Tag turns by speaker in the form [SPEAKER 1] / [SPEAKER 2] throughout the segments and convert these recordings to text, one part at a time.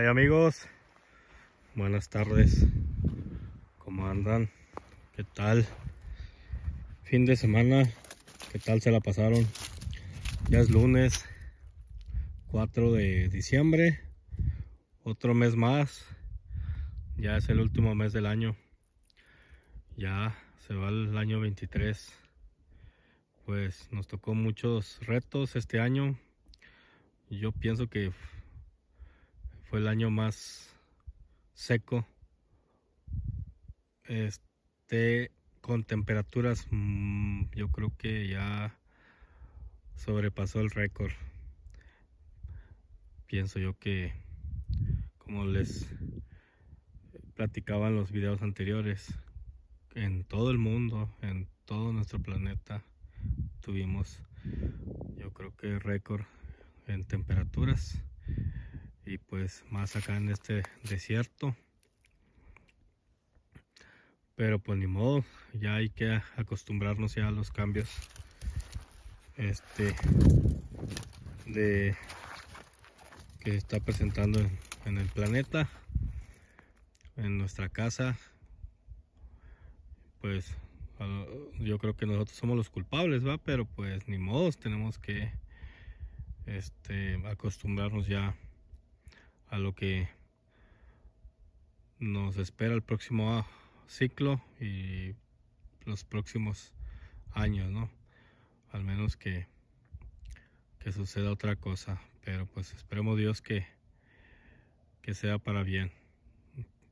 [SPEAKER 1] hay amigos? Buenas tardes. ¿Cómo andan? ¿Qué tal? Fin de semana. ¿Qué tal se la pasaron? Ya es lunes 4 de diciembre. Otro mes más. Ya es el último mes del año. Ya se va el año 23. Pues nos tocó muchos retos este año. Yo pienso que fue el año más seco este con temperaturas mm, yo creo que ya sobrepasó el récord pienso yo que como les platicaba en los videos anteriores en todo el mundo en todo nuestro planeta tuvimos yo creo que récord en temperaturas y pues más acá en este desierto pero pues ni modo ya hay que acostumbrarnos ya a los cambios este de que está presentando en, el planeta en nuestra casa pues yo creo que nosotros somos los culpables va pero pues ni modo tenemos que este acostumbrarnos ya a lo que nos espera el próximo ciclo y los próximos años, ¿no? Al menos que, que suceda otra cosa, pero pues esperemos Dios que, que sea para bien,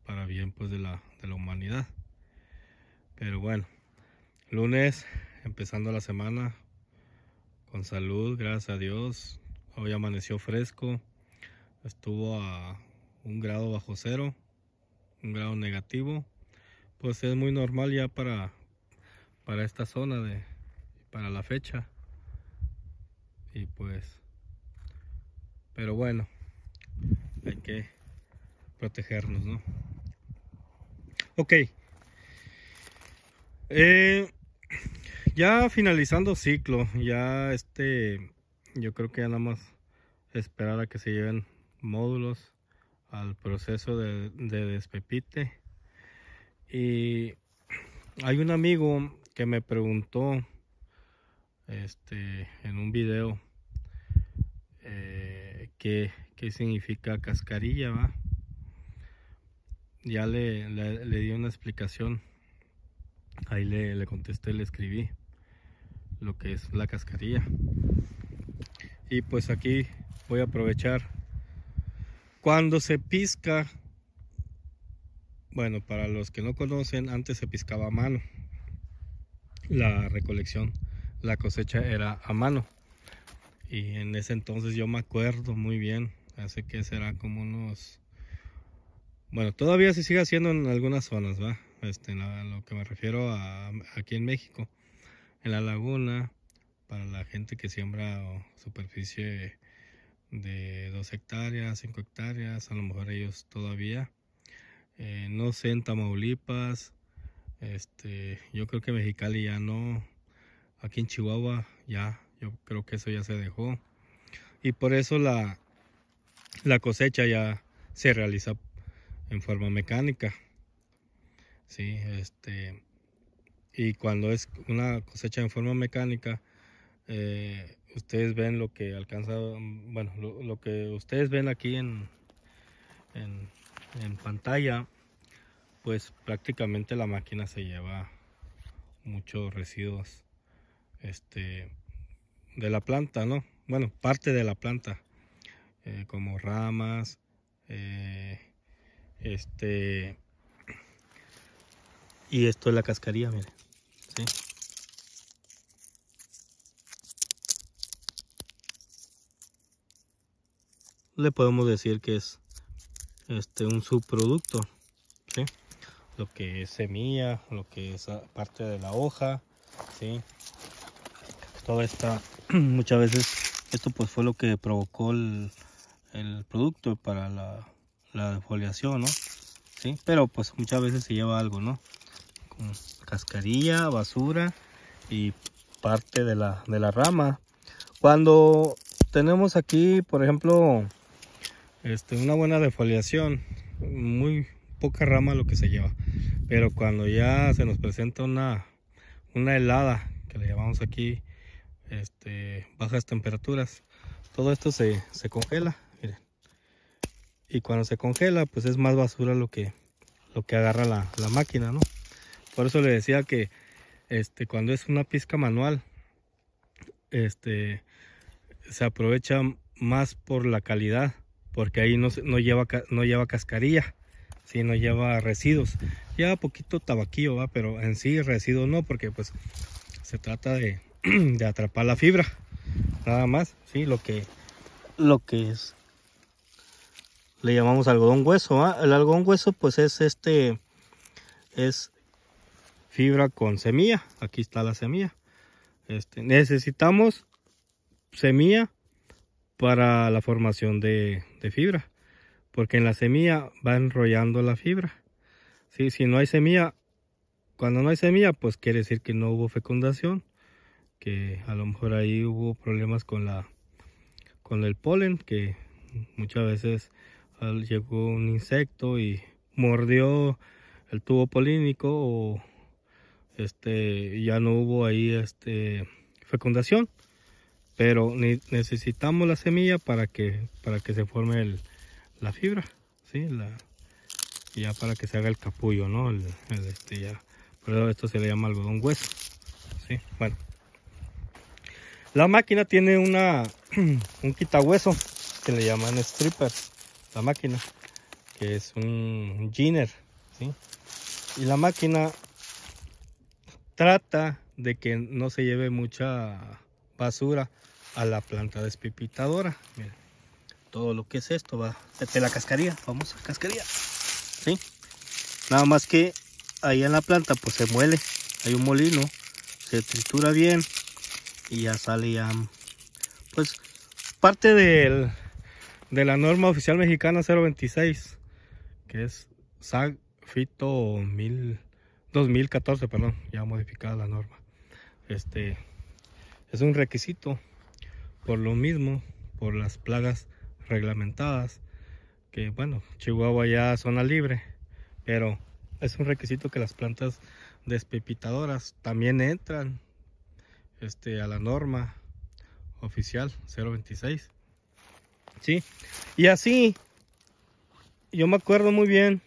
[SPEAKER 1] para bien pues de la, de la humanidad. Pero bueno, lunes, empezando la semana, con salud, gracias a Dios, hoy amaneció fresco estuvo a un grado bajo cero, un grado negativo, pues es muy normal ya para, para esta zona, de, para la fecha. Y pues, pero bueno, hay que protegernos, ¿no? Ok. Eh, ya finalizando ciclo, ya este, yo creo que ya nada más esperar a que se lleven módulos al proceso de, despepite. Y hay un amigo que me preguntó este, en un video eh, que qué, significa cascarilla, ¿va? Ya le, di una explicación, ahí le, le contesté, le escribí lo que es la cascarilla. Y pues aquí voy a aprovechar cuando se pisca bueno, para los que no conocen, antes se piscaba a mano. La recolección, la cosecha era a mano. Y en ese entonces yo me acuerdo muy bien, hace que será como unos... Bueno, todavía se sigue haciendo en algunas zonas, ¿va? Este, lo que me refiero a, aquí en México, en la laguna, para la gente que siembra superficie de 2 hectáreas, 5 hectáreas, a lo mejor ellos todavía. Eh, no sé en Tamaulipas, este, yo creo que Mexicali ya no, aquí en Chihuahua ya, yo creo que eso ya se dejó. Y por eso la, la cosecha ya se realiza en forma mecánica. Sí, este, y cuando es una cosecha en forma mecánica, eh, ustedes ven lo que alcanza, mm, bueno, lo, que ustedes ven aquí en, en, pantalla, pues prácticamente la máquina se lleva muchos residuos este, de la planta, ¿no? Bueno, parte de la planta, eh, como ramas, eh, este, y esto es la cascarilla, miren, ¿sí? le podemos decir que es este un subproducto ¿sí? lo que es semilla lo que es ah, parte de la hoja ¿sí? todo esta muchas veces esto pues fue lo que provocó el, el producto para la, la defoliación ¿no? ¿Sí? pero pues muchas veces se lleva algo no Como cascarilla basura y parte de la, de la rama cuando tenemos aquí por ejemplo este, una buena defoliación, muy poca rama lo que se lleva. Pero cuando ya se nos presenta una, una helada, que le llamamos aquí este, bajas temperaturas, todo esto se, se congela. Y cuando se congela, pues es más basura lo que, lo que agarra la, máquina, Por eso le decía que este, cuando es una pizca manual, este, se aprovecha más por la calidad porque ahí no, lleva, no lleva cascarilla, si no lleva residuos. Lleva poquito tabaquillo, ¿va? pero en sí residuos no, porque pues se trata de, atrapar la fibra, nada más, ¿sí? lo, que, lo que es. Le llamamos algodón hueso. El algodón hueso pues es este, es fibra con semilla. Aquí está la semilla. Este, necesitamos semilla para la formación de, fibra porque en la semilla va enrollando la fibra. Sí, si no hay semilla, cuando no hay semilla, pues quiere decir que no hubo fecundación, que a lo mejor ahí hubo problemas con la con el polen, que muchas veces ah, llegó un insecto y mordió el tubo polínico o este ya no hubo ahí este fecundación pero necesitamos la semilla para que para que se forme la fibra ¿sí? ya para que se haga el capullo no este ya por esto se le llama algodón hueso ¿sí? bueno la máquina tiene una un quitahueso que le llaman stripper la máquina que es un ginner ¿sí? y la máquina trata de que no se lleve mucha basura a la planta despipitadora. todo lo que es esto va de la cascarilla, vamos cascarilla. ¿Sí? Nada más que ahí en la planta pues se muele, hay un molino, se tritura bien y ya sale ya pues parte del, de la norma oficial mexicana 026 que es SAG FITO 2014 perdón ya modificada la norma este es un requisito por lo mismo, por las plagas reglamentadas, que bueno, Chihuahua ya zona libre, pero es un requisito que las plantas despepitadoras también entran este, a la norma oficial 026. Sí, y así, yo me acuerdo muy bien,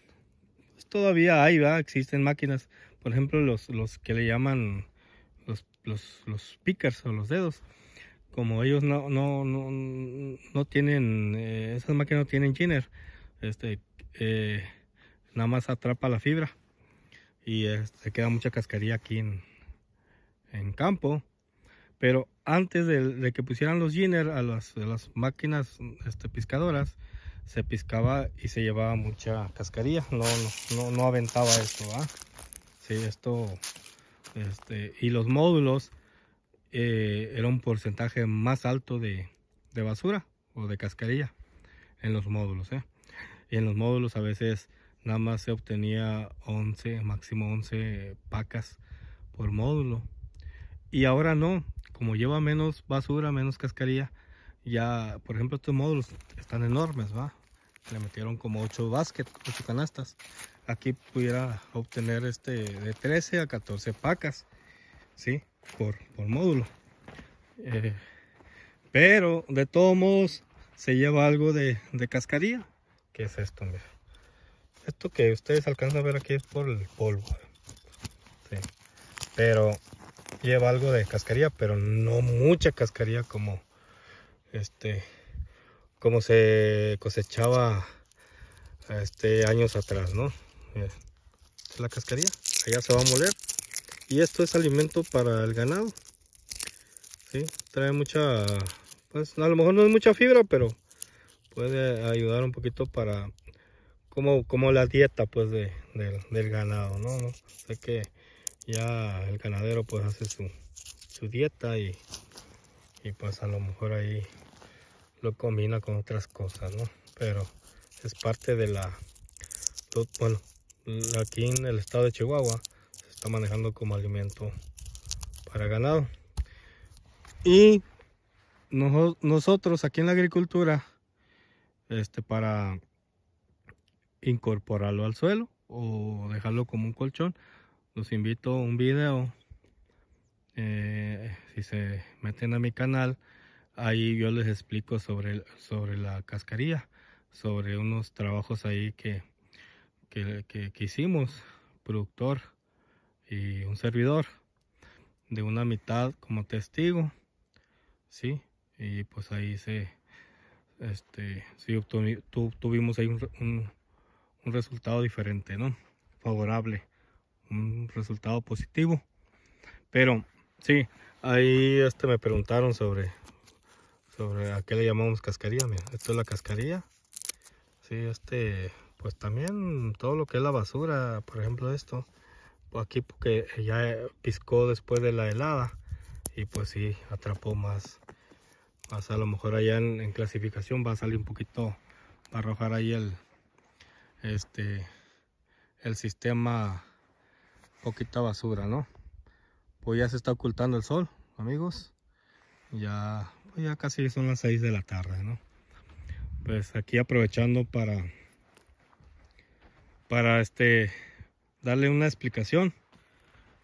[SPEAKER 1] pues todavía hay, ¿va? existen máquinas, por ejemplo, los, los que le llaman los, los pickers o los dedos. Como ellos no, no, no, tienen, eh, esas máquinas no tienen ginner. este, eh, nada más atrapa la fibra y se este, queda mucha cascarilla aquí en, campo. Pero antes de, que pusieran los ginner a las, las máquinas este, pescadoras, se piscaba y se llevaba mucha cascarilla. No, no, aventaba esto, esto este, y los módulos eh, era un porcentaje más alto de, basura o de cascarilla en los módulos. ¿eh? Y en los módulos a veces nada más se obtenía 11, máximo 11 pacas por módulo. Y ahora no, como lleva menos basura, menos cascarilla, ya, por ejemplo, estos módulos están enormes, ¿va? Le metieron como 8 básquet, 8 canastas aquí pudiera obtener este de 13 a 14 pacas ¿sí? por, por módulo eh, pero de todos modos se lleva algo de, de cascarilla que es esto esto que ustedes alcanzan a ver aquí es por el polvo pero lleva algo de cascaría, pero no mucha cascaría como este como se cosechaba este años atrás no la cascarilla. Allá se va a moler. Y esto es alimento para el ganado. ¿sí? Trae mucha... Pues a lo mejor no es mucha fibra, pero puede ayudar un poquito para... Como, como la dieta pues de, del, ganado, ¿no? ¿no? Sé que ya el ganadero pues hace su, su dieta y, pues a lo mejor ahí lo combina con otras cosas, ¿no? Pero es parte de la, bueno, Mm, aquí en el estado de Chihuahua se está manejando como alimento para ganado. Y nosotros aquí en la agricultura, este, para incorporarlo al suelo o dejarlo como un colchón, los invito a un video. Eh, si se meten a mi canal, ahí yo les explico sobre, sobre la cascarilla, sobre unos trabajos ahí que, que, que, hicimos, productor y un servidor, de una mitad como testigo, ¿sí? Y pues ahí se, este, sí, tuvimos ahí un, resultado diferente, ¿no? Favorable, un resultado positivo. Pero, sí, ahí este, me preguntaron sobre, sobre a qué le llamamos cascarilla, mira, esto es la cascarilla, sí, este pues también todo lo que es la basura, por ejemplo esto, aquí porque ya piscó después de la helada y pues sí atrapó más, más a lo mejor allá en, clasificación va a salir un poquito, va a arrojar ahí el, este, el sistema poquita basura, ¿no? Pues ya se está ocultando el sol, amigos, ya, pues ya casi son las 6 de la tarde, ¿no? Pues aquí aprovechando para para este darle una explicación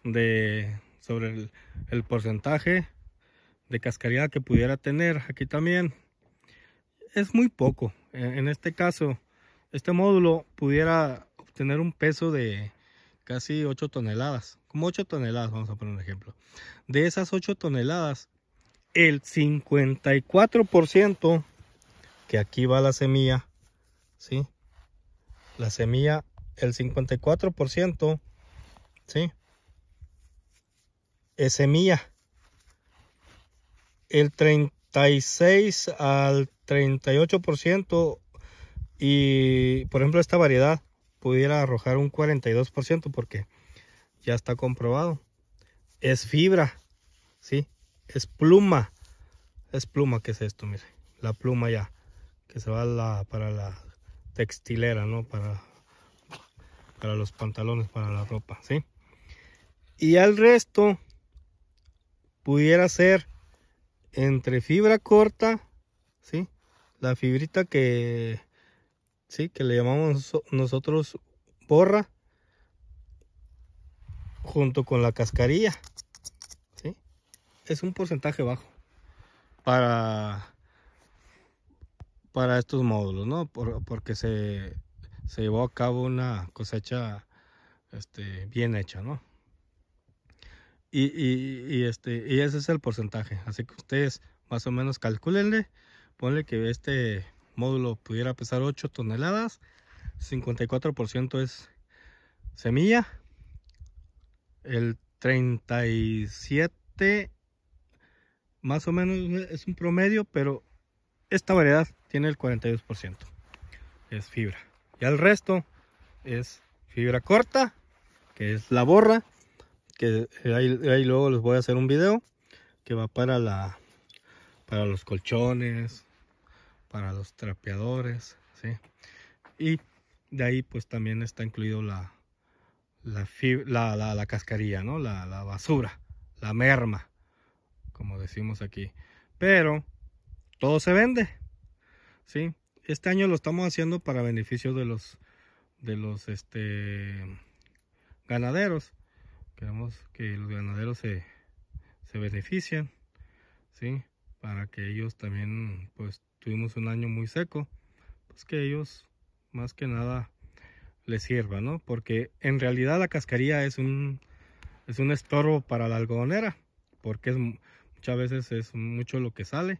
[SPEAKER 1] de sobre el, porcentaje de cascaría que pudiera tener aquí también es muy poco en, este caso este módulo pudiera obtener un peso de casi 8 toneladas como 8 toneladas vamos a poner un ejemplo de esas 8 toneladas el 54% que aquí va la semilla ¿sí? la semilla el 54%, ¿sí? Es semilla. El 36 al 38% y, por ejemplo, esta variedad pudiera arrojar un 42% porque ya está comprobado. Es fibra, ¿sí? Es pluma. Es pluma, que es esto? Mire, la pluma ya, que se va para la textilera, ¿no? Para para los pantalones, para la ropa, ¿sí? Y al resto pudiera ser entre fibra corta, ¿sí? La fibrita que, ¿sí? Que le llamamos nosotros borra, junto con la cascarilla, ¿sí? Es un porcentaje bajo para, para estos módulos, ¿no? porque se se llevó a cabo una cosecha este, bien hecha, ¿no? Y, este, y ese es el porcentaje. Así que ustedes más o menos calculenle. Ponle que este módulo pudiera pesar 8 toneladas. 54% es semilla. El 37 más o menos es un promedio, pero esta variedad tiene el 42%. Es fibra y el resto es fibra corta, que es la borra, que eh, ahí, ahí, luego les voy a hacer un video que va para la para los colchones, para los trapeadores, ¿sí? Y de ahí pues también está incluido la la, cascarilla, ¿no? la basura, la merma, como decimos aquí. Pero todo se vende, ¿sí? este año lo estamos haciendo para beneficio de los de los este ganaderos queremos que los ganaderos se, se beneficien ¿sí? para que ellos también pues tuvimos un año muy seco pues que ellos más que nada les sirva ¿no? porque en realidad la cascaría es un es un estorbo para la algodonera porque muchas veces es mucho lo que sale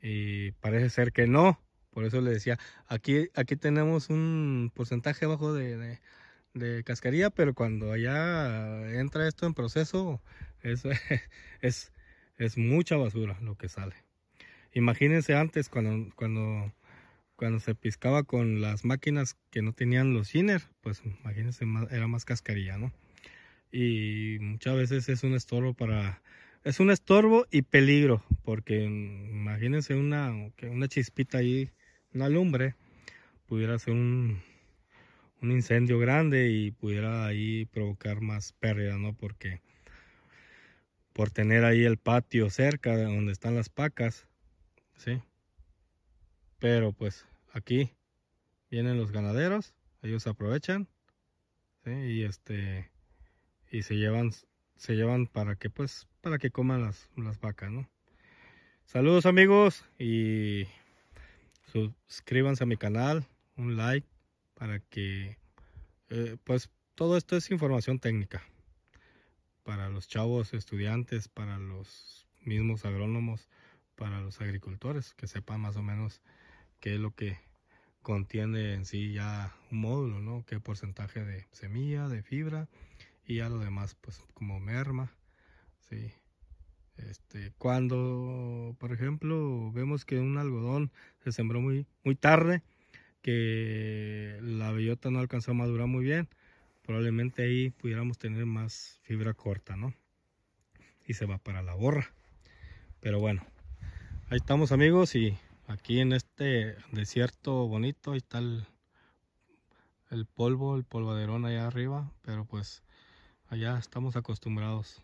[SPEAKER 1] y parece ser que no por eso le decía, aquí, aquí tenemos un porcentaje bajo de, de, cascarilla, pero cuando allá entra esto en proceso, es, es, es mucha basura lo que sale. Imagínense antes cuando, cuando, cuando se piscaba con las máquinas que no tenían los shiner, pues imagínense, era más cascarilla, ¿no? Y muchas veces es un estorbo para... Es un estorbo y peligro, porque imagínense una, una chispita ahí una lumbre, pudiera ser un, un incendio grande y pudiera ahí provocar más pérdida, ¿no? Porque por tener ahí el patio cerca de donde están las pacas, ¿sí? Pero pues aquí vienen los ganaderos, ellos aprovechan, ¿sí? Y este y se llevan se llevan para que pues para que coman las, las vacas, ¿no? Saludos amigos y suscríbanse a mi canal, un like para que, eh, pues todo esto es información técnica para los chavos estudiantes, para los mismos agrónomos, para los agricultores, que sepan más o menos qué es lo que contiene en sí ya un módulo, ¿no? Qué porcentaje de semilla, de fibra y ya lo demás, pues como merma, sí. Este, cuando, por ejemplo, vemos que un algodón se sembró muy, muy tarde, que la bellota no alcanzó a madurar muy bien, probablemente ahí pudiéramos tener más fibra corta, ¿no? Y se va para la borra. Pero bueno, ahí estamos amigos y aquí en este desierto bonito, ahí está el polvo, el polvaderón allá arriba, pero pues allá estamos acostumbrados.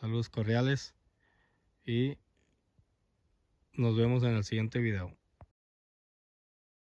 [SPEAKER 1] Saludos Correales y nos vemos en el siguiente video.